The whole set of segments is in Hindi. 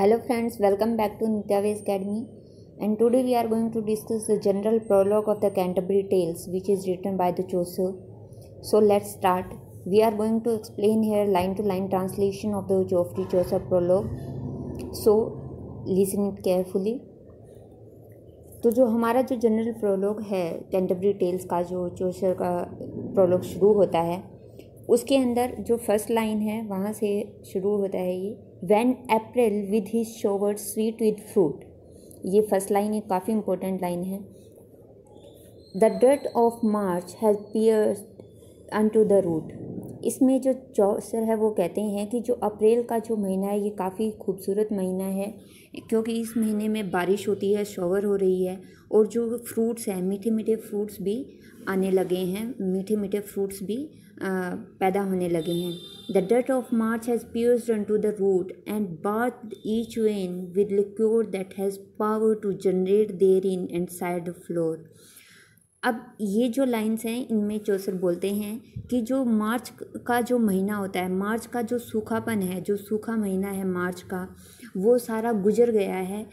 Hello friends welcome back to नित्यावेज academy and today we are going to discuss the general prologue of the Canterbury tales which is written by the Chaucer so let's start we are going to explain here line to line translation of the Geoffrey Chaucer prologue so listen carefully तो जो हमारा जो जनरल प्रोलॉग है कैंटबरी टेल्स का जो चोसर का प्रोलॉग शुरू होता है उसके अंदर जो फर्स्ट लाइन है वहाँ से शुरू होता है ये when April with his shower sweet with fruit ये फर्स्ट लाइन एक काफ़ी इंपॉर्टेंट लाइन है the drought of March has pierce unto the root इसमें जो चौसर है वो कहते हैं कि जो अप्रैल का जो महीना है ये काफ़ी खूबसूरत महीना है क्योंकि इस महीने में बारिश होती है शॉवर हो रही है और जो फ्रूट्स हैं मीठे मीठे फ्रूट्स भी आने लगे हैं मीठे मीठे फ्रूट्स भी पैदा होने लगे हैं द डट of March has pierce run to the root and bath each vein with liquor that has power to generate therein and sire flower अब ये जो लाइन्स हैं इनमें चौसर बोलते हैं कि जो मार्च का जो महीना होता है मार्च का जो सूखापन है जो सूखा महीना है मार्च का वो सारा गुजर गया है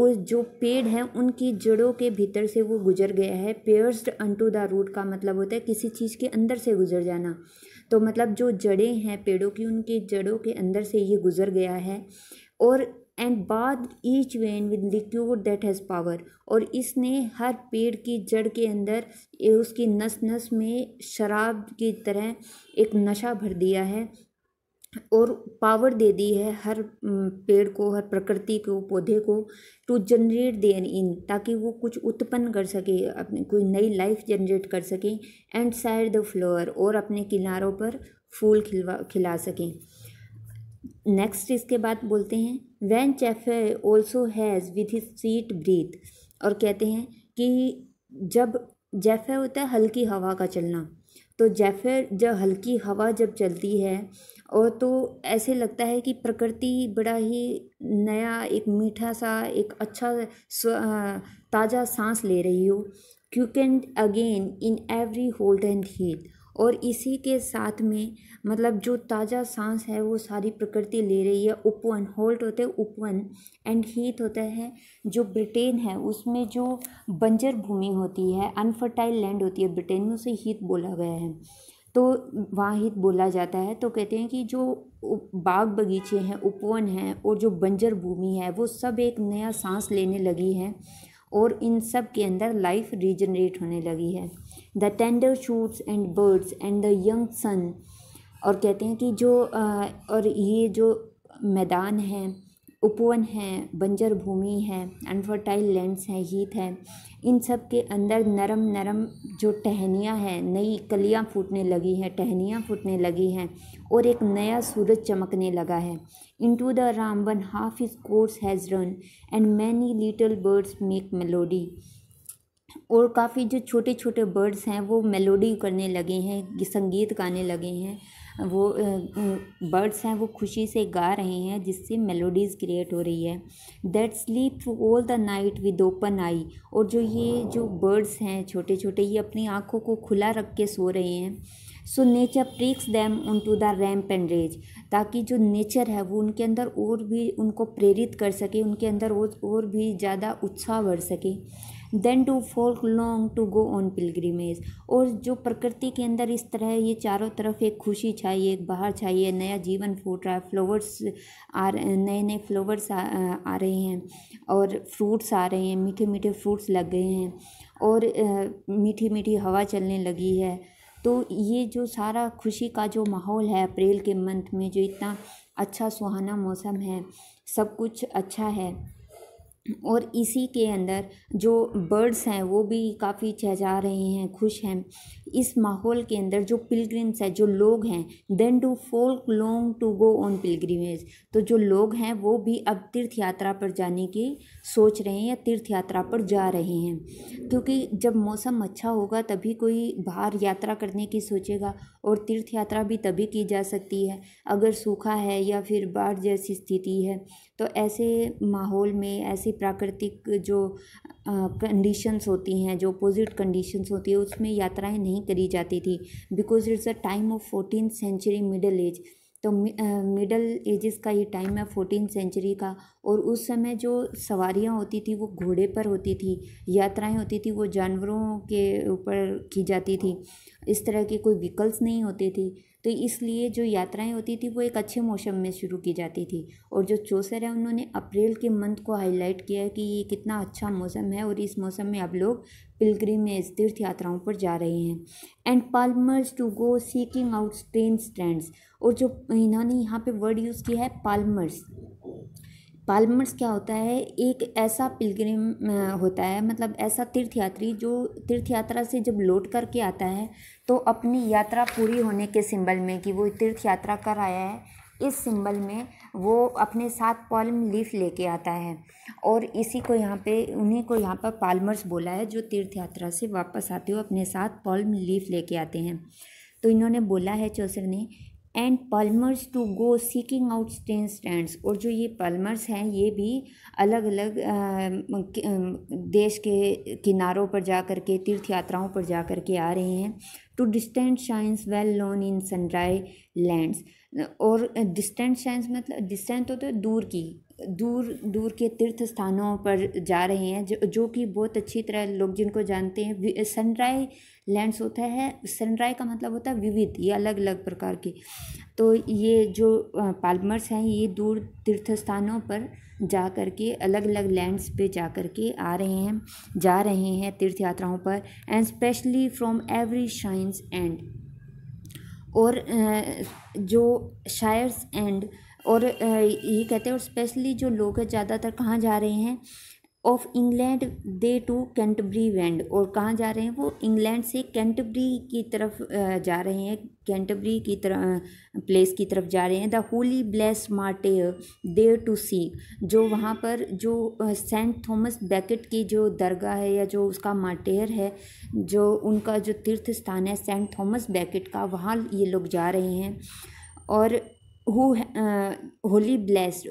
और जो पेड़ हैं उनकी जड़ों के भीतर से वो गुजर गया है पेयर्स्ड टू द रूट का मतलब होता है किसी चीज़ के अंदर से गुजर जाना तो मतलब जो जड़ें हैं पेड़ों की उनकी जड़ों के अंदर से ये गुजर गया है और and bath each vein with liquid that has power और इसने हर पेड़ की जड़ के अंदर उसकी नस नस में शराब की तरह एक नशा भर दिया है और पावर दे दी है हर पेड़ को हर प्रकृति को पौधे को टू जनरेट देयर इन ताकि वो कुछ उत्पन्न कर सके अपने कोई नई लाइफ जनरेट कर सकें एंड साइड द फ्लोअर और अपने किनारों पर फूल खिलवा खिला सकें नेक्स्ट इसके बाद बोलते हैं when Zephyr also has with his sweet breath और कहते हैं कि जब जैफे होता है हल्की हवा का चलना तो जैफे जब हल्की हवा जब चलती है और तो ऐसे लगता है कि प्रकृति बड़ा ही नया एक मीठा सा एक अच्छा ताज़ा सांस ले रही हो quicken again in every holt and heath और इसी के साथ में मतलब जो ताज़ा सांस है वो सारी प्रकृति ले रही है उपवन होल्ट होते हैं उपवन एंड हीट होता है जो ब्रिटेन है उसमें जो बंजर भूमि होती है अनफर्टाइल लैंड होती है ब्रिटेन में उसे हीत बोला गया है तो वहाँ हित बोला जाता है तो कहते हैं कि जो बाग बगीचे हैं उपवन हैं और जो बंजर भूमि है वो सब एक नया सांस लेने लगी है और इन सब के अंदर लाइफ रीजनरेट होने लगी है the tender shoots and birds and the young sun और कहते हैं कि जो और ये जो मैदान है उपवन है बंजर भूमि है अनफर्टाइल लैंड्स हैं हीथ है इन सब के अंदर नरम नरम जो टहनियाँ हैं नई कलियाँ फूटने लगी हैं टहनियाँ फूटने लगी हैं और एक नया सूरज चमकने लगा है into the ram one half his course has run and many little birds make melody और काफ़ी जो छोटे छोटे बर्ड्स हैं वो मेलोडी करने लगे हैं संगीत गाने लगे हैं वो बर्ड्स हैं वो खुशी से गा रहे हैं जिससे मेलोडीज़ क्रिएट हो रही है that sleep all the night with open eye और जो ये जो बर्ड्स हैं छोटे छोटे ये अपनी आँखों को खुला रख के सो रहे हैं so nature pricks them on to the ramp and rage ताकि जो नेचर है वो उनके अंदर और भी उनको प्रेरित कर सके उनके अंदर और, और भी ज़्यादा उत्साह बढ़ सके then to folk long to go on pilgrimage और जो प्रकृति के अंदर इस तरह ये चारों तरफ एक खुशी चाहिए एक बाहर चाहिए नया जीवन फूट रहा है फ्लावर्स आ नए नए फ्लावर्स आ, आ रहे हैं और फ्रूट्स आ रहे हैं मीठे मीठे फ्रूट्स लग गए हैं और मीठी मीठी हवा चलने लगी है तो ये जो सारा खुशी का जो माहौल है अप्रैल के मंथ में जो इतना अच्छा सुहाना मौसम है सब कुछ अच्छा है और इसी के अंदर जो बर्ड्स हैं वो भी काफ़ी चहचा रहे हैं खुश हैं इस माहौल के अंदर जो पिलग्रिम्स हैं जो लोग हैं then do folk long to go on pilgrimage तो जो लोग हैं वो भी अब तीर्थ यात्रा पर जाने की सोच रहे हैं या तीर्थ यात्रा पर जा रहे हैं क्योंकि जब मौसम अच्छा होगा तभी कोई बाहर यात्रा करने की सोचेगा और तीर्थ यात्रा भी तभी की जा सकती है अगर सूखा है या फिर बाढ़ जैसी स्थिति है तो ऐसे माहौल में ऐसे प्राकृतिक जो कंडीशंस होती हैं जो अपोजिट कंडीशंस होती है उसमें यात्राएं नहीं करी जाती थी बिकॉज तो it's a time of fourteen century middle age तो मिडल एजेस का ये टाइम है फोर्टीन सेंचुरी का और उस समय जो सवारियाँ होती थी वो घोड़े पर होती थी यात्राएं होती थी वो जानवरों के ऊपर की जाती थी इस तरह के कोई व्हीकल्स नहीं होते थे तो इसलिए जो यात्राएं होती थी वो एक अच्छे मौसम में शुरू की जाती थी और जो चौसर है उन्होंने अप्रैल के मंथ को हाईलाइट किया है कि ये कितना अच्छा मौसम है और इस मौसम में अब लोग पिलग्रिमेज तीर्थ यात्राओं पर जा रहे हैं and palmers to go seeking out strange strand और जो इन्होंने यहाँ पे वर्ड यूज़ किया है पालमर्स पालमर्स क्या होता है एक ऐसा पिलग्रिम होता है मतलब ऐसा तीर्थ यात्री जो तीर्थ यात्रा से जब लौट कर के आता है तो अपनी यात्रा पूरी होने के सिंबल में कि वो तीर्थ यात्रा कर आया है इस सिंबल में वो अपने साथ पॉलम लीफ लेके आता है और इसी को यहाँ पे उन्हीं को यहाँ पर पालमर्स बोला है जो तीर्थ यात्रा से वापस आते हो अपने साथ पॉलम लीफ लेके आते हैं तो इन्होंने बोला है चौसर ने and palmers to go seeking out strange strand और जो ये पलमर्स हैं ये भी अलग अलग देश के किनारों पर जा कर के तीर्थ यात्राओं पर जा कर के आ रहे हैं to distant shrines well known in sundry lands और डिस्टेंट शाइन्स मतलब डिस्टेंट होते दूर की दूर दूर के तीर्थ स्थानों पर जा रहे हैं जो जो कि बहुत अच्छी तरह लोग जिनको जानते हैं सनड्राई लेंस होता है सनराय का मतलब होता है विविध ये अलग अलग प्रकार के तो ये जो पाल्मर्स हैं ये दूर तीर्थ स्थानों पर जा कर के अलग अलग लैंड्स पे जा कर के आ रहे हैं जा रहे हैं तीर्थ यात्राओं पर and specially from every shires end और जो शायर्स एंड और ये कहते हैं और स्पेशली जो लोग ज़्यादातर कहाँ जा रहे हैं of England they to Canterbury wend और कहाँ जा रहे हैं वो इंग्लैंड से कैंटबरी की तरफ जा रहे हैं कैंटबरी की तरफ प्लेस की तरफ जा रहे हैं the holy blessed martyr there to see जो वहाँ पर जो सेंट थॉमस बैकेट की जो दरगाह है या जो उसका मार्टेयर है जो उनका जो तीर्थ स्थान है सेंट थॉमस बैकेट का वहाँ ये लोग जा रहे हैं और हु होली ब्लेस्ड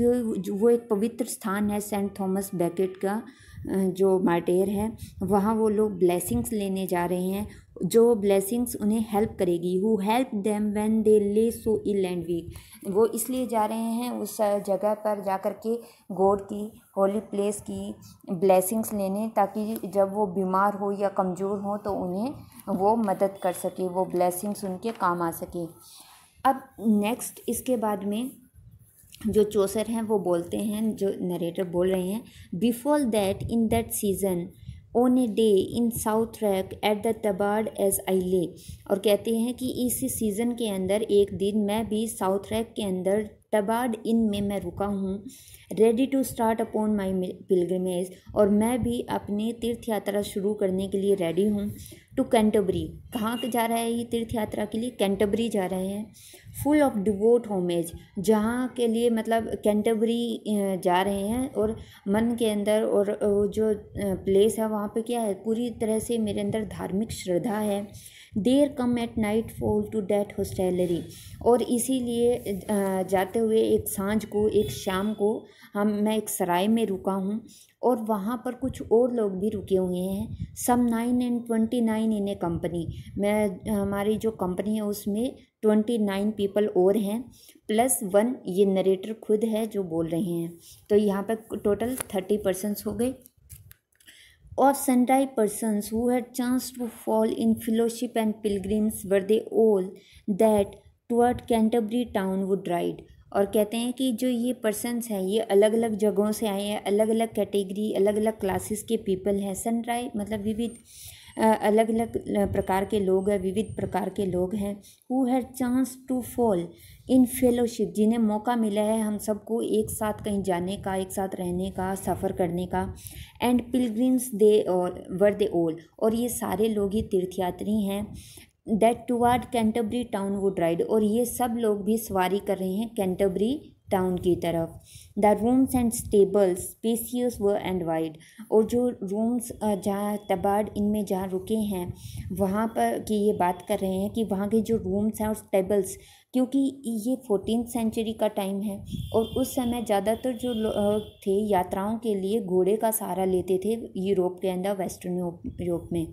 तो वो एक पवित्र स्थान है सेंट थॉमस बैकेट का uh, जो मार्टेर है वहाँ वो लोग ब्लेसिंग्स लेने जा रहे हैं जो ब्लेसिंग्स उन्हें हेल्प करेगी who help them when they lay so ill and week वो इसलिए जा रहे हैं उस जगह पर जा कर के गॉड की होली प्लेस की ब्लेसिंग्स लेने ताकि जब वो बीमार हो या कमज़ोर हो तो उन्हें वो मदद कर सके वो ब्लेसिंग्स उनके काम आ सके अब नेक्स्ट इसके बाद में जो चौसर हैं वो बोलते हैं जो नरेटर बोल रहे हैं before that in that season on a day in Southwark at the Tabard as I lay और कहते हैं कि इस सीज़न के अंदर एक दिन मैं भी साउथ रैक के अंदर टबार्ड इन में मैं रुका हूँ ready to start upon my pilgrimage और मैं भी अपने तीर्थ यात्रा शुरू करने के लिए रेडी हूँ टू कैंटबरी कहाँ जा रहा है ये तीर्थ यात्रा के लिए कैंटबरी जा रहे हैं फुल ऑफ डिवोट होमेज जहाँ के लिए मतलब कैंटबरी जा रहे हैं और मन के अंदर और जो प्लेस है वहाँ पे क्या है पूरी तरह से मेरे अंदर धार्मिक श्रद्धा है there came at nightfall to that hostelry और इसीलिए जाते हुए एक सांझ को एक शाम को हम मैं एक सराय में रुका हूँ और वहाँ पर कुछ और लोग भी रुके हुए हैं some nine and twenty in a ए कंपनी मैं हमारी जो कंपनी है उसमें ट्वेंटी नाइन पीपल और हैं प्लस वन ये नरेटर खुद है जो बोल रहे हैं तो यहाँ पर टोटल थर्टी पर्सनस हो गए or Sendai persons who had chanced to fall in fellowship and pilgrims were they all that toward Canterbury town would ride और कहते हैं कि जो ये पर्सनस हैं ये अलग अलग जगहों से आए हैं अलग अलग कैटेगरी अलग अलग क्लासेस के पीपल हैं सनराय मतलब विविध अलग अलग प्रकार के लोग हैं विविध प्रकार के लोग हैं who had chance to fall in fellowship जिन्हें मौका मिला है हम सबको एक साथ कहीं जाने का एक साथ रहने का सफ़र करने का एंड पिलग्रिम्स दे और वर दे ओल और ये सारे लोग ही तीर्थयात्री हैं that toward Canterbury town would ride और ये सब लोग भी सवारी कर रहे हैं कैंटबरी टाउन की तरफ the rooms and stables spacious were and wide और जो रूम्स जहाँ तबाड इनमें जहाँ रुके हैं वहाँ पर की ये बात कर रहे हैं कि वहाँ के जो रूम्स हैं और स्टेबल्स क्योंकि ये फोर्टीन सेंचुरी का टाइम है और उस समय ज़्यादातर जो लोग थे यात्राओं के लिए घोड़े का सहारा लेते थे यूरोप के अंदर वेस्टर्न यूरोप में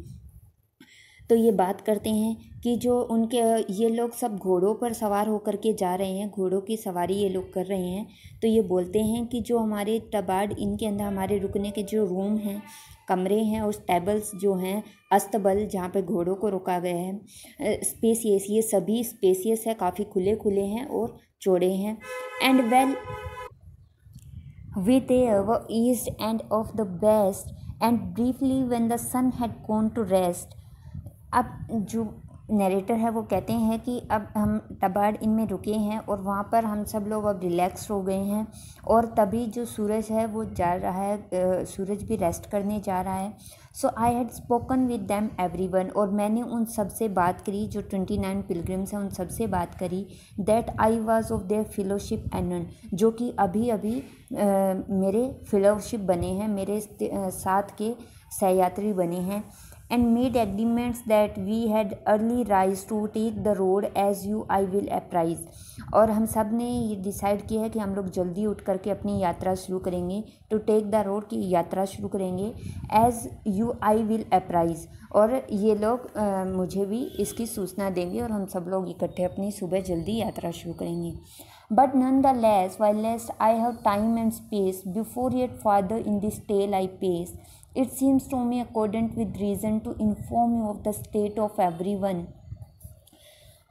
तो ये बात करते हैं कि जो उनके ये लोग सब घोड़ों पर सवार होकर के जा रहे हैं घोड़ों की सवारी ये लोग कर रहे हैं तो ये बोलते हैं कि जो हमारे टबाड इनके अंदर हमारे रुकने के जो रूम हैं कमरे हैं और टेबल्स जो हैं अस्तबल जहाँ पे घोड़ों को रोका गया है स्पेसियस ये सभी स्पेसियस है काफ़ी खुले खुले हैं और चौड़े हैं and well with air were east and of the west and briefly when the sun had gone अब जो नरेटर है वो कहते हैं कि अब हम तबाड़ इनमें रुके हैं और वहाँ पर हम सब लोग अब रिलैक्स हो गए हैं और तभी जो सूरज है वो जा रहा है सूरज भी रेस्ट करने जा रहा है so I had spoken with them every one और मैंने उन सब से बात करी जो ट्वेंटी नाइन पिलग्रिम्स हैं उन सब से बात करी that I was of their fellowship anon जो कि अभी अभी आ, मेरे फेलोशिप बने हैं मेरे साथ के सहयात्री बने हैं and made agreements that we had early rise to take the road as you I will apprise और हम सब ने ये डिसाइड किया है कि हम लोग जल्दी उठ करके अपनी यात्रा शुरू करेंगे टू टेक द रोड की यात्रा शुरू करेंगे as you I will apprise और ये लोग आ, मुझे भी इसकी सूचना देंगे और हम सब लोग इकट्ठे अपनी सुबह जल्दी यात्रा शुरू करेंगे but nonetheless whilst I have time and space before yet farther in this tale I pace It seems to me accordant with reason to inform you of the state of everyone.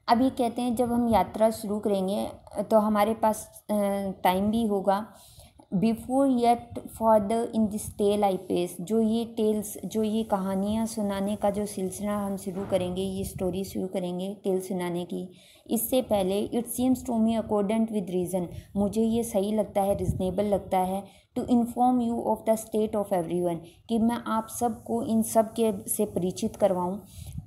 अब ये कहते हैं जब हम यात्रा शुरू करेंगे तो हमारे पास टाइम भी होगा before yet farther in this tale I pace जो ये टेल्स जो ये कहानियाँ सुनाने का जो सिलसिला हम शुरू करेंगे ये स्टोरी शुरू करेंगे टेल सुनाने की इससे पहले it seems to me accordant with reason मुझे ये सही लगता है रिजनेबल लगता है to inform you of the state of one कि मैं आप सबको इन सब के से परिचित करवाऊँ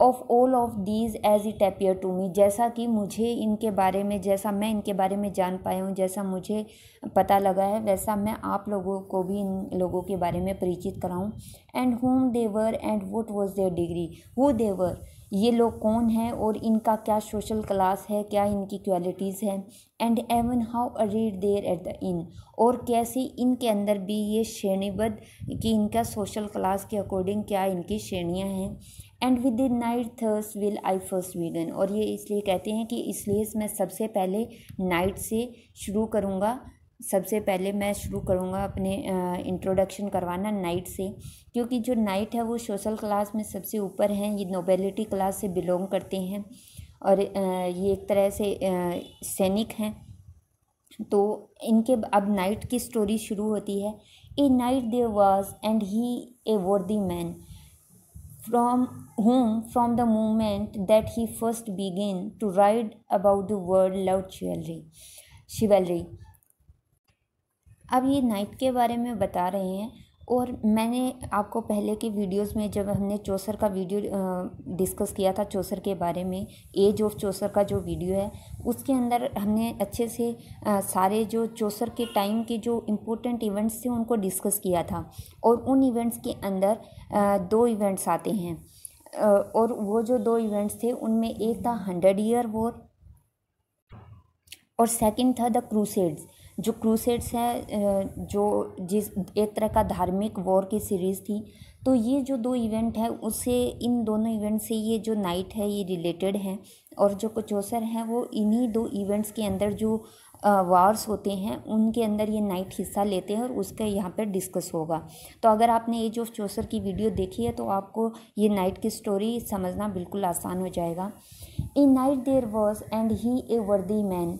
of all of these as it appear to me जैसा कि मुझे इनके बारे में जैसा मैं इनके बारे में जान पाया हूँ जैसा मुझे पता लगा है वैसा मैं आप लोगों को भी इन लोगों के बारे में परिचित कराऊँ and whom they were and what was their degree who they were ये लोग कौन हैं और इनका क्या सोशल क्लास है क्या इनकी क्वालिटीज़ हैं and even how arrayed there at the inn और कैसे इनके अंदर भी ये श्रेणीबद्ध कि इनका सोशल क्लास के अकॉर्डिंग क्या इनकी श्रेणियाँ हैं and with in knight thus will I first वीगन और ये इसलिए कहते हैं कि इसलिए मैं सबसे पहले नाइट से शुरू करूँगा सबसे पहले मैं शुरू करूँगा अपने इंट्रोडक्शन करवाना नाइट से क्योंकि जो नाइट है वो सोशल क्लास में सबसे ऊपर हैं ये नोबेलिटी क्लास से बिलोंग करते हैं और ये एक तरह से सैनिक हैं तो इनके अब नाइट की स्टोरी शुरू होती है a knight there was and he a worthy man from home from the moment that he first begin to ride about the world love chivalry chivalry अब ये नाइट के बारे में बता रहे हैं और मैंने आपको पहले के वीडियोस में जब हमने चौसर का वीडियो डिस्कस किया था चौसर के बारे में एज ऑफ चौसर का जो वीडियो है उसके अंदर हमने अच्छे से सारे जो चौसर के टाइम के जो इम्पोर्टेंट इवेंट्स थे उनको डिस्कस किया था और उन इवेंट्स के अंदर दो इवेंट्स आते हैं और वो जो दो इवेंट्स थे उनमें एक था हंड्रेड ईयर वॉर और सेकेंड था द क्रूसेड्स जो क्रूसेड्स हैं जो जिस एक तरह का धार्मिक वॉर की सीरीज़ थी तो ये जो दो इवेंट है उसे इन दोनों इवेंट से ये जो नाइट है ये रिलेटेड है और जो कोचोसर हैं वो इन्हीं दो इवेंट्स के अंदर जो वार्स होते हैं उनके अंदर ये नाइट हिस्सा लेते हैं और उसका यहाँ पर डिस्कस होगा तो अगर आपने एज ऑफ चोसर की वीडियो देखी है तो आपको ये नाइट की स्टोरी समझना बिल्कुल आसान हो जाएगा a knight there was and he a worthy man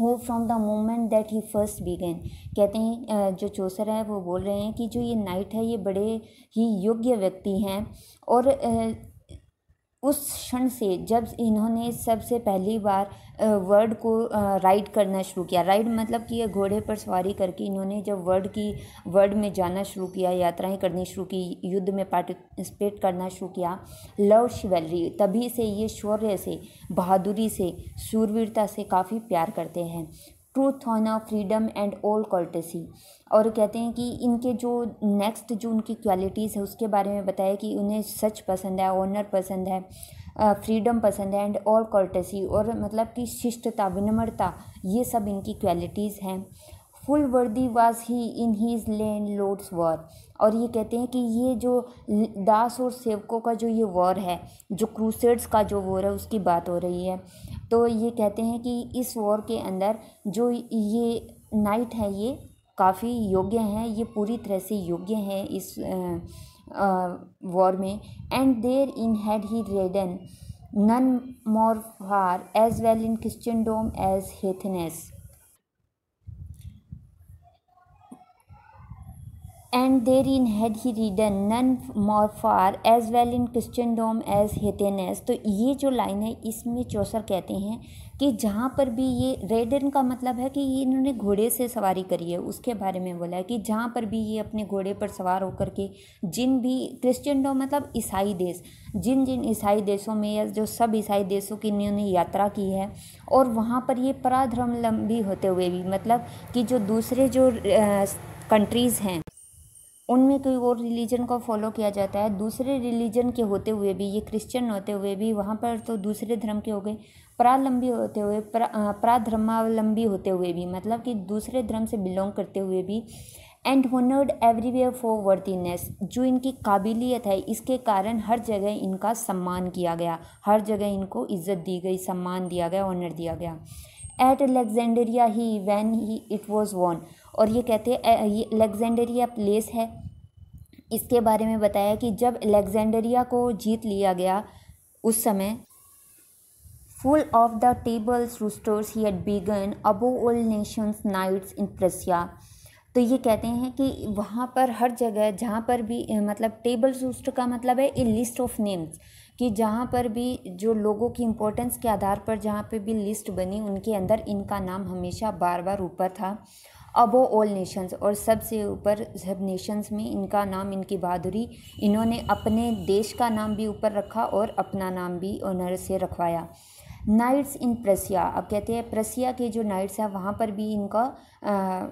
who from the moment that he first began कहते हैं जो चौसर है वो बोल रहे हैं कि जो ये नाइट है ये बड़े ही योग्य व्यक्ति हैं और उस क्षण से जब इन्होंने सबसे पहली बार वर्ड को राइड करना शुरू किया राइड मतलब कि घोड़े पर सवारी करके इन्होंने जब वर्ड की वर्ड में जाना शुरू किया यात्राएं करनी शुरू की युद्ध में पार्टिसिपेट करना शुरू किया लव शिवेलरी तभी से ये शौर्य से बहादुरी से सूरवीरता से काफ़ी प्यार करते हैं ट्रूथ होना फ्रीडम एंड ऑल क्वालिटी और कहते हैं कि इनके जो नेक्स्ट जो उनकी क्वालिटीज़ है उसके बारे में बताया कि उन्हें सच पसंद है ऑनर पसंद है फ्रीडम पसंद है एंड ऑल क्वालिटी और मतलब कि शिष्टता विनम्रता ये सब इनकी क्वालिटीज़ हैं full worthy was he in his land lords war और ये कहते हैं कि ये जो दास और सेवकों का जो ये वॉर है जो क्रूसेड्स का जो वॉर है उसकी बात हो रही है तो ये कहते हैं कि इस वॉर के अंदर जो ये नाइट है ये काफ़ी योग्य हैं ये पूरी तरह से योग्य हैं इस वॉर में and there in had he ridden none more far as well in Christendom as heathenness in had he ridden none more far as well in Christendom as heathenness तो ये जो लाइन है इसमें चौसर कहते हैं कि जहाँ पर भी ये रेडन का मतलब है कि ये इन्होंने घोड़े से सवारी करी है उसके बारे में बोला है कि जहाँ पर भी ये अपने घोड़े पर सवार होकर के जिन भी क्रिश्चन डोम मतलब ईसाई देश जिन जिन ईसाई देशों में या जो सब ईसाई देशों की इन्होंने यात्रा की है और वहाँ पर ये पराधर्मलंबी होते हुए भी मतलब कि जो दूसरे जो कंट्रीज़ हैं उनमें कोई और रिलीजन को फॉलो किया जाता है दूसरे रिलीजन के होते हुए भी ये क्रिश्चियन होते हुए भी वहाँ पर तो दूसरे धर्म के हो गए प्रालंबी होते हुए प्राधर्मावलंबी होते हुए भी मतलब कि दूसरे धर्म से बिलोंग करते हुए भी and honoured everywhere for worthiness जो इनकी काबिलियत है इसके कारण हर जगह इनका सम्मान किया गया हर जगह इनको इज्जत दी गई सम्मान दिया गया ऑनर दिया गया at Alexandria he when he it was won और ये कहते हैं ये अलेक्जेंडरिया प्लेस है इसके बारे में बताया कि जब अलेक्जेंडरिया को जीत लिया गया उस समय full of the tables roosters he at begun above all nations knights in Prussia तो ये कहते हैं कि वहाँ पर हर जगह जहाँ पर भी मतलब टेबल सूस्टर का मतलब है ए लिस्ट ऑफ नेम्स कि जहाँ पर भी जो लोगों की इम्पोर्टेंस के आधार पर जहाँ पे भी लिस्ट बनी उनके अंदर इनका नाम हमेशा बार बार ऊपर था अबो ऑल नेशंस और सबसे ऊपर सब नेशंस में इनका नाम इनकी बहादुरी इन्होंने अपने देश का नाम भी ऊपर रखा और अपना नाम भी ऑनर से रखवाया नाइट्स इन प्रसिया अब कहते हैं प्रसिया के जो नाइट्स हैं वहाँ पर भी इनका आ,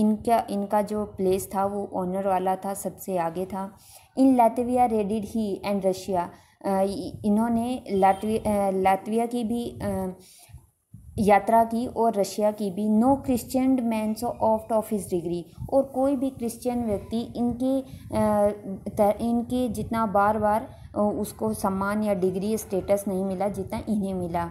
इनका इनका जो प्लेस था वो ऑनर वाला था सबसे आगे था in Latvia raided he and Russia इन्होंने लातविया लातविया की भी आ, यात्रा की और रशिया की भी no Christian man's of of his degree और कोई भी क्रिश्चियन व्यक्ति इनके इनके जितना बार बार उसको सम्मान या डिग्री स्टेटस नहीं मिला जितना इन्हें मिला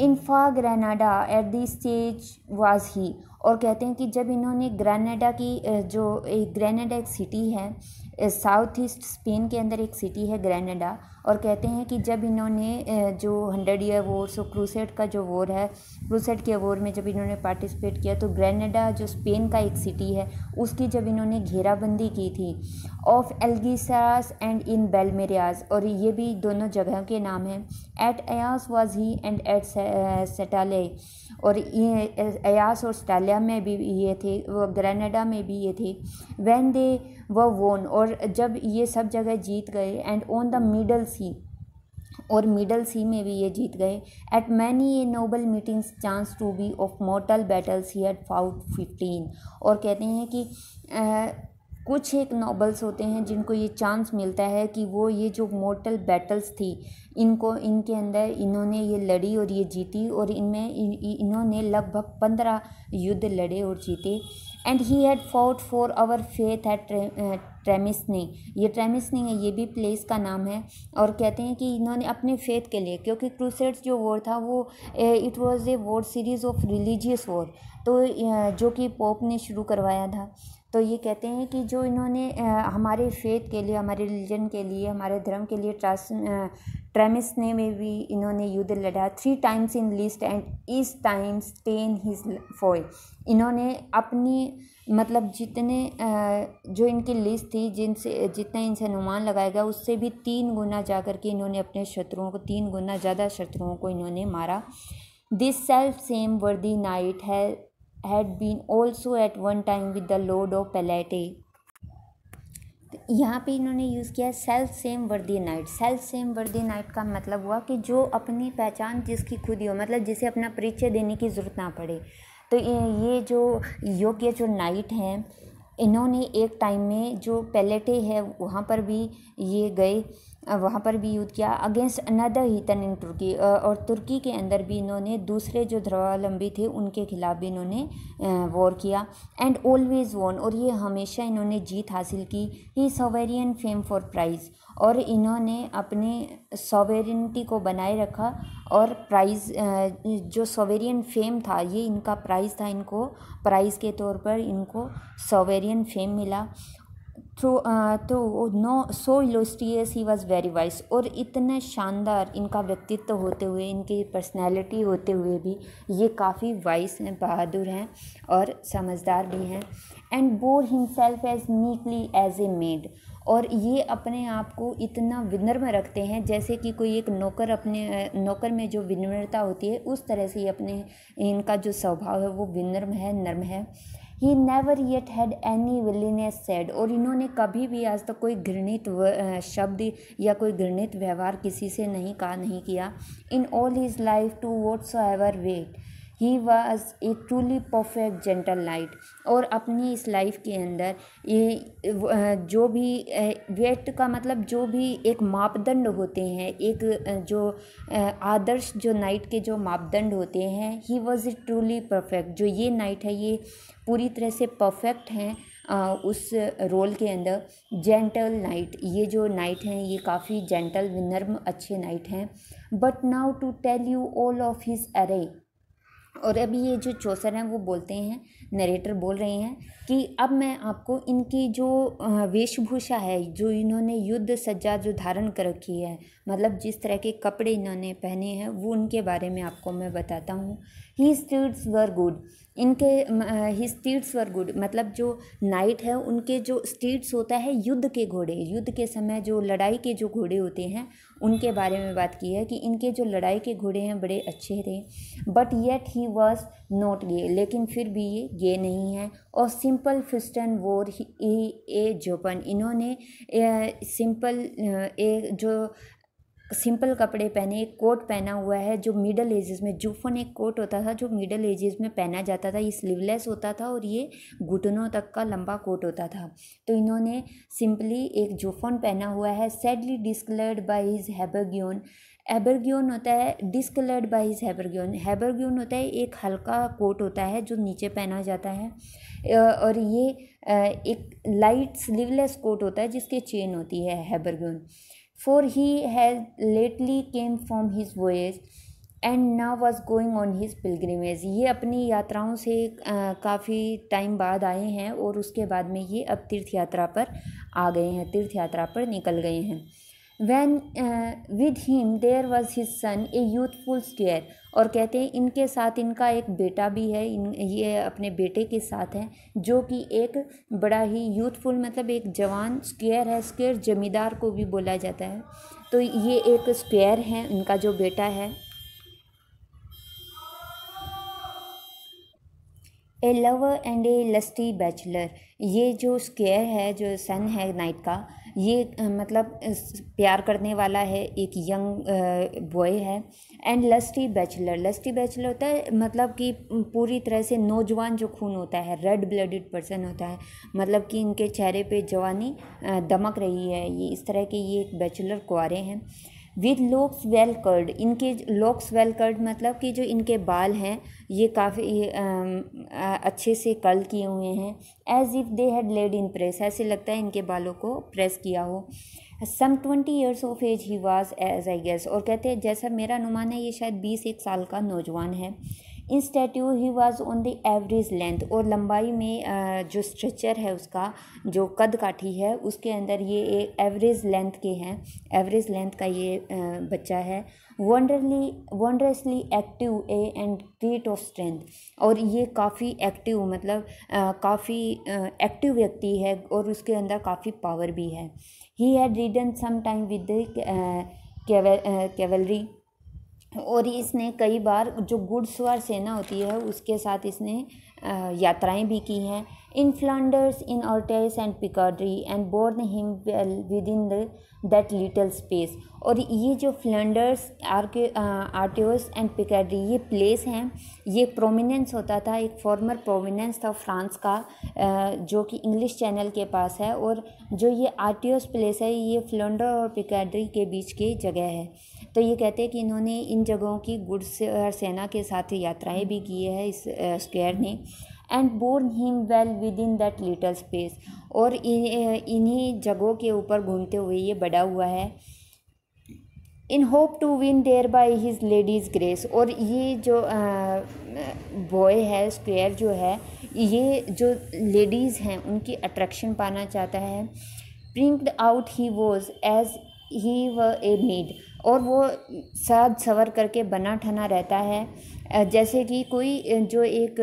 इन्फा Granada at the stage was he और कहते हैं कि जब इन्होंने ग्रेनाडा की जो एक ग्रेनाडा एक सिटी है साउथ ईस्ट स्पेन के अंदर एक सिटी है ग्रेनेडा और कहते हैं कि जब इन्होंने जो hundred year war so crusade का जो वॉर है क्रूसेड के वॉर में जब इन्होंने पार्टिसिपेट किया तो ग्रेनेडा जो स्पेन का एक सिटी है उसकी जब इन्होंने घेराबंदी की थी ऑफ एलगीसास एंड इन बेलमेरियाज और ये भी दोनों जगहों के नाम हैं at Ayas was he and at Satalia और अयास और में भी ये थे वो ग्रेनेडा में भी ये थे वैन दे वोन और जब ये सब जगह जीत गए and on the middle sea और मिडल सी में भी ये जीत गए at many a noble meetings chance to be of mortal battles he at fought fifteen और कहते हैं कि आ, कुछ एक नॉबल्स होते हैं जिनको ये चांस मिलता है कि वो ये जो मोटल बैटल्स थी इनको इनके अंदर इन्होंने ये लड़ी और ये जीती और इनमें इन्होंने लगभग पंद्रह युद्ध लड़े और जीते and he had fought for our faith at Tramissene ये ट्रेमिसनी है ये भी प्लेस का नाम है और कहते हैं कि इन्होंने अपने फेथ के लिए क्योंकि क्रूसेड्स जो वॉर था वो it was a war series of religious war तो जो कि पोप ने शुरू करवाया था तो ये कहते हैं कि जो इन्होंने हमारे फेथ के लिए हमारे रिलीजन के लिए हमारे धर्म के लिए ट्रांस ट्रेमिसने में भी इन्होंने युद्ध लड़ा three times in list and is times ten his foe इन्होंने अपनी मतलब जितने जो इनकी लिस्ट थी जिनसे जितना इनसे अनुमान लगाया गया उससे भी तीन गुना जा करके के इन्होंने अपने शत्रुओं को तीन गुना ज़्यादा शत्रुओं को इन्होंने मारा this self same worthy knight है been also at one time with the lord of Palatia तो यहाँ पे इन्होंने यूज़ किया self same worthy knight self same worthy knight का मतलब हुआ कि जो अपनी पहचान जिसकी खुद ही हो मतलब जिसे अपना परिचय देने की ज़रूरत ना पड़े तो ये जो योग्य जो नाइट हैं इन्होंने एक टाइम में जो पैलेटे है वहाँ पर भी ये गए वहाँ पर भी युद्ध किया अगेंस्ट अनदर हितन इन तुर्की और तुर्की के अंदर भी इन्होंने दूसरे जो धर्मावलंबी थे उनके खिलाफ भी इन्होंने वॉर किया एंड ऑलवेज वॉन और ये हमेशा इन्होंने जीत हासिल की he sovereign fame for prize और इन्होंने अपने सोवेरिनटी को बनाए रखा और प्राइज़ जो सोवेरियन फेम था ये इनका प्राइज़ था इनको प्राइज़ के तौर पर इनको सोवेरियन फेम मिला थ्रो तो no so illustrious he was very wise और इतने शानदार इनका व्यक्तित्व होते हुए इनकी पर्सनैलिटी होते हुए भी ये काफ़ी वाइस हैं बहादुर हैं और समझदार भी हैं and bore himself as neatly as a maid और ये अपने आप को इतना विनम्र रखते हैं जैसे कि कोई एक नौकर अपने नौकर में जो विनम्रता होती है उस तरह से ही अपने इनका जो स्वभाव है वो विनम्र है नर्म है he never yet had any villainies said और इन्होंने कभी भी आज तक तो कोई घृणित शब्द या कोई घृणित व्यवहार किसी से नहीं कहा नहीं किया in all his life to what's ever wight he was a truly perfect gentle light और अपनी इस लाइफ के अंदर ये जो भी वेट का मतलब जो भी एक मापदंड होते हैं एक जो आदर्श जो नाइट के जो मापदंड होते हैं he was a truly perfect जो ये नाइट है ये पूरी तरह से परफेक्ट हैं उस रोल के अंदर जेंटल नाइट ये जो नाइट हैं ये काफ़ी जेंटल विनर्म अच्छे नाइट हैं but now to tell you all of his array और अभी ये जो चौसर हैं वो बोलते हैं नरेटर बोल रहे हैं कि अब मैं आपको इनकी जो वेशभूषा है जो इन्होंने युद्ध सज्जा जो धारण कर रखी है मतलब जिस तरह के कपड़े इन्होंने पहने हैं वो उनके बारे में आपको मैं बताता हूँ ही स्टीड्स वर गुड इनके ही स्टीड्स वर गुड मतलब जो नाइट है उनके जो स्टीड्स होता है युद्ध के घोड़े युद्ध के समय जो लड़ाई के जो घोड़े होते हैं उनके बारे में बात की है कि इनके जो लड़ाई के घोड़े हैं बड़े अच्छे थे but yet he was not gay लेकिन फिर भी ये गे नहीं है और सिंपल फिस्टन वोर ही ए जोपन इन्होंने ए, सिंपल ए जो सिंपल कपड़े पहने एक कोट पहना हुआ है जो मिडल एजेस में जूफन एक कोट होता था जो मिडल एजेस में पहना जाता था ये स्लीवलेस होता था और ये घुटनों तक का लंबा कोट होता था तो इन्होंने सिंपली एक जूफन पहना हुआ है sadly discoloured by his habergeon habergeon होता है discoloured by his habergeon habergeon होता है एक हल्का कोट होता है जो नीचे पहना जाता है और ये एक लाइट स्लीवलेस कोट होता है जिसके चेन होती है habergeon for he had lately came from his voyage and ना was going on his pilgrimage ये अपनी यात्राओं से काफ़ी टाइम बाद आए हैं और उसके बाद में ये अब तीर्थ यात्रा पर आ गए हैं तीर्थ यात्रा पर निकल गए हैं when with him there was his son a youthful squire और कहते हैं इनके साथ इनका एक बेटा भी है इन ये अपने बेटे के साथ हैं जो कि एक बड़ा ही यूथफुल मतलब एक जवान स्टेयर है स्टेयर जमींदार को भी बोला जाता है तो ये एक स्टेयर है उनका जो बेटा है a lover and a lusty bachelor ये जो स्केयर है जो सन है नाइट का ये मतलब प्यार करने वाला है एक यंग बॉय है and lusty bachelor lusty bachelor होता है मतलब कि पूरी तरह से नौजवान जो खून होता है रेड ब्लडेड पर्सन होता है मतलब कि इनके चेहरे पे जवानी दमक रही है ये इस तरह के ये एक बैचलर कुआरे हैं विद लॉक्स वेल कर्ड इनके लॉक्स वेल कर्ड मतलब कि जो इनके बाल हैं ये काफ़ी अच्छे से कल किए हुए हैं as if they had laid in press ऐसे लगता है इनके बालों को प्रेस किया हो some twenty years of age he was as I guess और कहते हैं जैसा मेरा अनुमान है ये शायद बीस एक साल का नौजवान है in stature he was on the average length और लंबाई में जो स्ट्रेचर है उसका जो कद काठी है उसके अंदर ये एक एवरेज लेंथ के हैं एवरेज लेंथ का ये बच्चा है wonderly wondrously active a and great of strength और ये काफ़ी एक्टिव मतलब काफ़ी एक्टिव व्यक्ति है और उसके अंदर काफ़ी पावर भी है he had ridden some time with cavalry और इसने कई बार जो घुड़सवार सेना होती है उसके साथ इसने यात्राएं भी की हैं in Flanders in Artois and Picardy and borne him well within that little space और ये जो फ्लैंडर्स आर्के आर्टियोस एंड पिकार्डरी ये प्लेस हैं ये प्रोमिनेंस होता था एक फॉर्मर प्रोमिनेंस था फ्रांस का जो कि इंग्लिश चैनल के पास है और जो ये आर्टियोस प्लेस है ये फ्लैंडर और पिकार्डरी के बीच की जगह है तो ये कहते हैं कि इन्होंने इन जगहों की गुड़ से और सेना के साथ यात्राएं भी की है इस स्क्वायर ने and borne him well within that little space और इन्हीं जगहों के ऊपर घूमते हुए ये बड़ा हुआ है in hope to win there by his lady's grace और ये जो बॉय है स्क्वेयर जो है ये जो लेडीज़ हैं उनकी अट्रैक्शन पाना चाहता है print out he was as he व ए मेड और वो साज सवर करके बना ठना रहता है जैसे कि कोई जो एक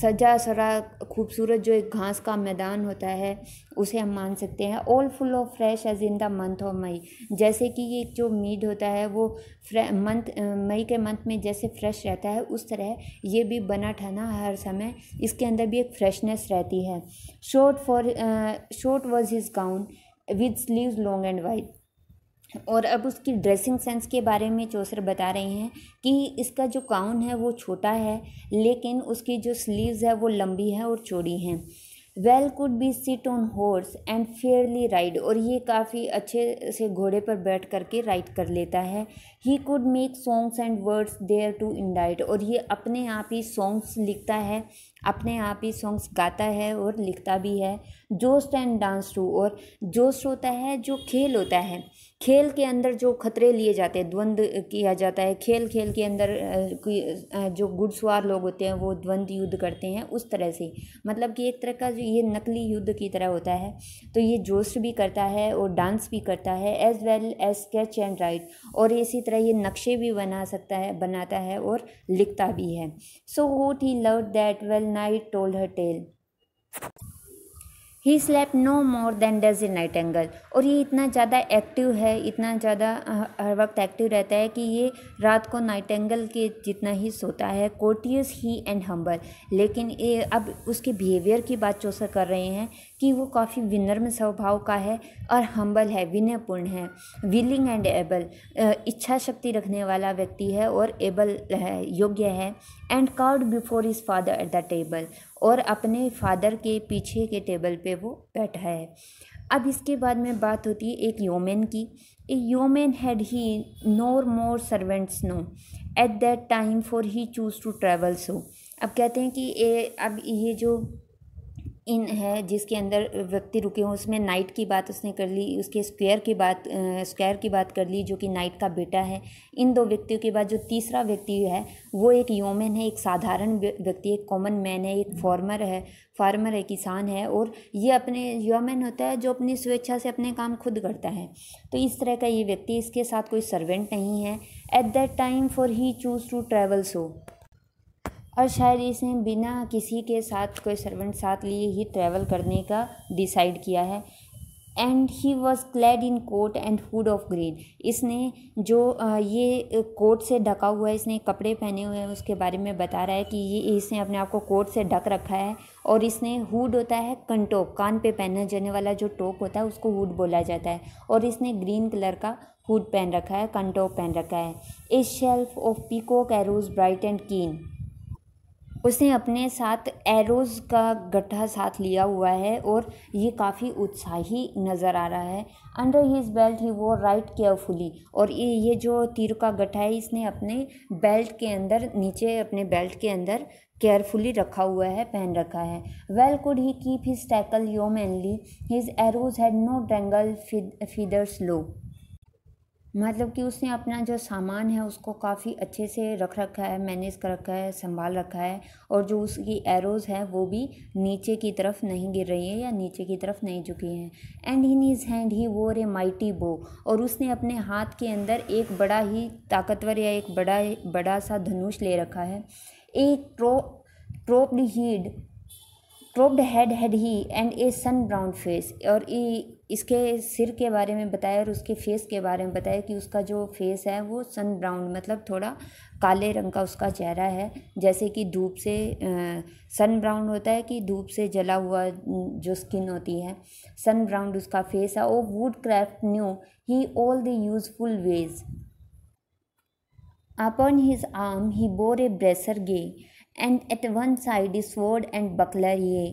सजा सरा खूबसूरत जो एक घास का मैदान होता है उसे हम मान सकते हैं all full of fresh as in the month of May जैसे कि ये जो मीड होता है वो मंथ मई के मंथ में जैसे फ्रेश रहता है उस तरह ये भी बना ठना हर समय इसके अंदर भी एक फ्रेशनेस रहती है short for short was his gown with sleeve long and white और अब उसकी ड्रेसिंग सेंस के बारे में चौसर बता रहे हैं कि इसका जो काउन है वो छोटा है लेकिन उसकी जो स्लीव्स है वो लंबी है और चौड़ी हैं well could be sit on horse and fairly ride और ये काफ़ी अच्छे से घोड़े पर बैठ करके राइड कर लेता है he could make songs and words there to indite और ये अपने आप ही सॉन्ग्स लिखता है अपने आप ही सॉन्ग्स गाता है और लिखता भी है जोस्ट एंड डांस टू और जोस्ट होता है जो खेल होता है खेल के अंदर जो खतरे लिए जाते हैं द्वंद किया जाता है खेल खेल के अंदर जो घुड़सवार लोग होते हैं वो द्वंद युद्ध करते हैं उस तरह से मतलब कि एक तरह का जो ये नकली युद्ध की तरह होता है तो ये जोश भी करता है और डांस भी करता है as well as sketch and write और इसी तरह ये नक्शे भी बना सकता है बनाता है और लिखता भी है so what he love that well night told her tale he slept no more than does in nightingale और ये इतना ज़्यादा एक्टिव है इतना ज़्यादा हर वक्त एक्टिव रहता है कि ये रात को नाइट एंगल के जितना ही सोता है कोटियस ही एंड हम्बल लेकिन ये अब उसके बिहेवियर की बात चौसा कर रहे हैं कि वो काफ़ी विनम्र स्वभाव का है और हम्बल है विनयपूर्ण है विलिंग एंड एबल इच्छा शक्ति रखने वाला व्यक्ति है और एबल है योग्य है and carved before his father at the table और अपने फादर के पीछे के टेबल पे वो बैठा है अब इसके बाद में बात होती है एक योमेन की a yeoman had he nor more servants no at that time for he choose to travel so अब कहते हैं कि ए अब ये जो इन है जिसके अंदर व्यक्ति रुके हों उसमें नाइट की बात उसने कर ली उसके स्क्वायर की बात स्क्वायर की बात कर ली जो कि नाइट का बेटा है इन दो व्यक्तियों के बाद जो तीसरा व्यक्ति है वो एक योमन है एक साधारण व्यक्ति एक कॉमन मैन है एक फार्मर है फार्मर है किसान है और ये अपने योमन होता है जो अपनी स्वेच्छा से अपने काम खुद करता है तो इस तरह का ये व्यक्ति इसके साथ कोई सर्वेंट नहीं है at that time for he choose to travel so और शायद इसने बिना किसी के साथ कोई सर्वेंट साथ लिए ही ट्रैवल करने का डिसाइड किया है and he was clad in coat and hood of green इसने जो ये कोट से ढका हुआ है इसने कपड़े पहने हुए हैं उसके बारे में बता रहा है कि ये इसने अपने आप को कोट से ढक रखा है और इसने हुड होता है कंटोप कान पे पहना जाने वाला जो टोक होता है उसको हुड बोला जाता है और इसने ग्रीन कलर का हुड पहन रखा है कंटोप पहन रखा है a shelf of peacock arrows bright and keen उसने अपने साथ एरोज़ का गट्ठा साथ लिया हुआ है और ये काफ़ी उत्साही नज़र आ रहा है अंडर हिज बेल्ट ही वो राइट केयरफुली और ये ये जो तीर का गट्ठा है इसने अपने बेल्ट के अंदर नीचे अपने बेल्ट के अंदर केयरफुली रखा हुआ है पहन रखा है well could he keep his tackle manly his arrows had no dangle feathers low मतलब कि उसने अपना जो सामान है उसको काफ़ी अच्छे से रख रखा है मैनेज कर रखा है संभाल रखा है और जो उसकी एरोज़ है वो भी नीचे की तरफ नहीं गिर रही है या नीचे की तरफ नहीं झुकी हैं and in his hand he वो ए माइटी बो और उसने अपने हाथ के अंदर एक बड़ा ही ताकतवर या एक बड़ा बड़ा सा धनुष ले रखा है ए ट्रो trooped head trooped head head he and a sun brown face और इसके सिर के बारे में बताया और उसके फेस के बारे में बताया कि उसका जो फेस है वो सन ब्राउन मतलब थोड़ा काले रंग का उसका चेहरा है जैसे कि धूप से सन ब्राउन होता है कि धूप से जला हुआ जो स्किन होती है सन ब्राउन उसका फेस है वो woodcraft knew he all the useful ways upon his arm he bore a bracer gay and at one side is वोड एंड बकलर ये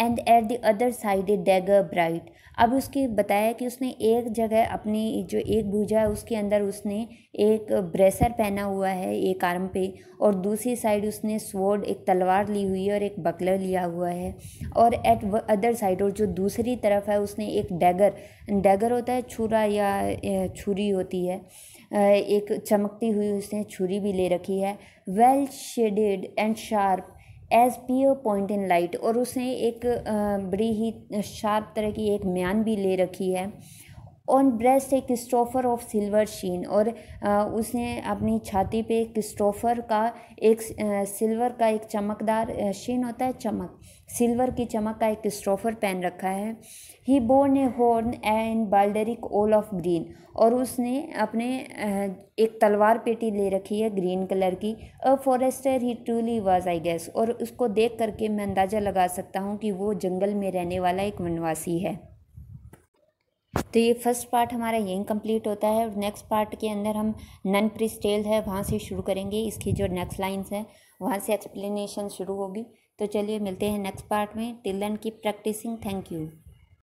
and at the other side a dagger bright अब उसके बताया कि उसने एक जगह अपनी जो एक भुजा है उसके अंदर उसने एक ब्रेसर पहना हुआ है एक आर्म पे और दूसरी साइड उसने स्वॉर्ड एक तलवार ली हुई है और एक बकलर लिया हुआ है और एट अदर साइड और जो दूसरी तरफ है उसने एक डैगर डैगर होता है छुरा या छुरी होती है एक चमकती हुई उसने छुरी भी ले रखी है well shaded and sharp edge पी अ पॉइंट इन लाइट और उसने एक बड़ी ही शार्प तरह की एक म्यान भी ले रखी है ऑन ब्रेस्ट एक स्टोफर ऑफ सिल्वर शीन और उसने अपनी छाती पे एक का एक सिल्वर का एक चमकदार शीन होता है चमक सिल्वर की चमक का एक स्टोफर पहन रखा है he borne a horn and baldric all of green और उसने अपने एक तलवार पेटी ले रखी है ग्रीन कलर की a forester he truly was I guess और उसको देख करके मैं अंदाज़ा लगा सकता हूँ कि वो जंगल में रहने वाला एक वनवासी है तो ये फर्स्ट पार्ट हमारा यहीं कंप्लीट होता है और नेक्स्ट पार्ट के अंदर हम नन प्रिस्टेल है वहाँ से शुरू करेंगे इसकी जो नेक्स्ट लाइन्स हैं वहाँ से एक्सप्लेनेशन शुरू होगी तो चलिए मिलते हैं नेक्स्ट पार्ट में till then keep practising thank you